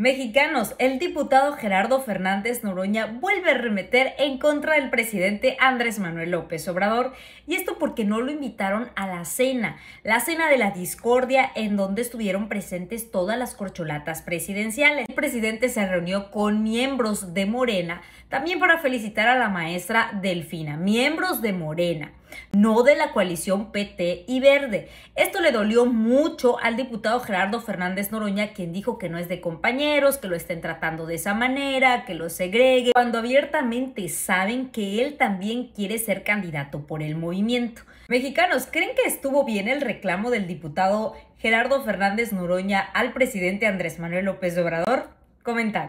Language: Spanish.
Mexicanos, el diputado Gerardo Fernández Noroña vuelve a remeter en contra del presidente Andrés Manuel López Obrador, y esto porque no lo invitaron a la cena, la cena de la discordia en donde estuvieron presentes todas las corcholatas presidenciales. El presidente se reunió con miembros de Morena, también para felicitar a la maestra Delfina, miembros de Morena no de la coalición PT y Verde. Esto le dolió mucho al diputado Gerardo Fernández Noroña, quien dijo que no es de compañeros, que lo estén tratando de esa manera, que lo segregue, cuando abiertamente saben que él también quiere ser candidato por el movimiento. Mexicanos, ¿creen que estuvo bien el reclamo del diputado Gerardo Fernández Noroña al presidente Andrés Manuel López Obrador? Comentar.